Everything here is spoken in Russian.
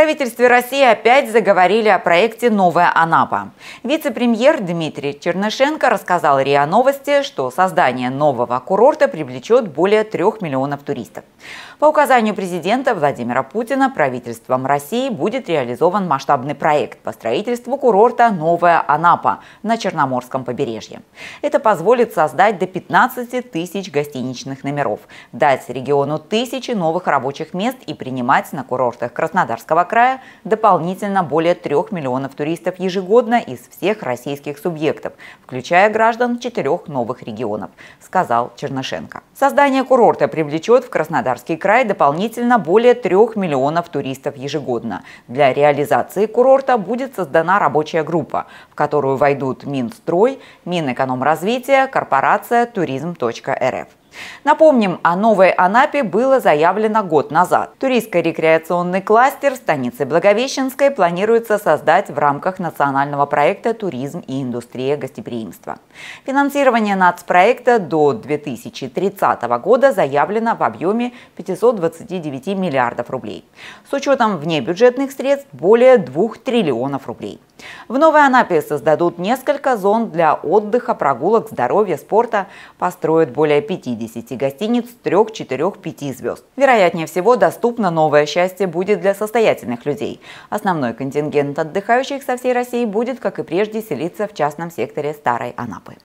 правительстве России опять заговорили о проекте «Новая Анапа». Вице-премьер Дмитрий Чернышенко рассказал РИА Новости, что создание нового курорта привлечет более трех миллионов туристов. По указанию президента Владимира Путина правительством России будет реализован масштабный проект по строительству курорта «Новая Анапа» на Черноморском побережье. Это позволит создать до 15 тысяч гостиничных номеров, дать региону тысячи новых рабочих мест и принимать на курортах Краснодарского края дополнительно более 3 миллионов туристов ежегодно из всех российских субъектов, включая граждан четырех новых регионов, сказал Чернышенко. Создание курорта привлечет в Краснодарский край дополнительно более 3 миллионов туристов ежегодно. Для реализации курорта будет создана рабочая группа, в которую войдут Минстрой, Минэкономразвития, корпорация «Туризм.рф». Напомним, о Новой Анапе было заявлено год назад. Туристско-рекреационный кластер станицы Благовещенской планируется создать в рамках национального проекта «Туризм и индустрия гостеприимства». Финансирование нацпроекта до 2030 года заявлено в объеме 529 миллиардов рублей. С учетом внебюджетных средств более 2 триллионов рублей. В Новой Анапе создадут несколько зон для отдыха, прогулок, здоровья, спорта. Построят более 50 гостиниц 3, 4, 5 звезд. Вероятнее всего, доступно новое счастье будет для состоятельных людей. Основной контингент отдыхающих со всей России будет, как и прежде, селиться в частном секторе Старой Анапы.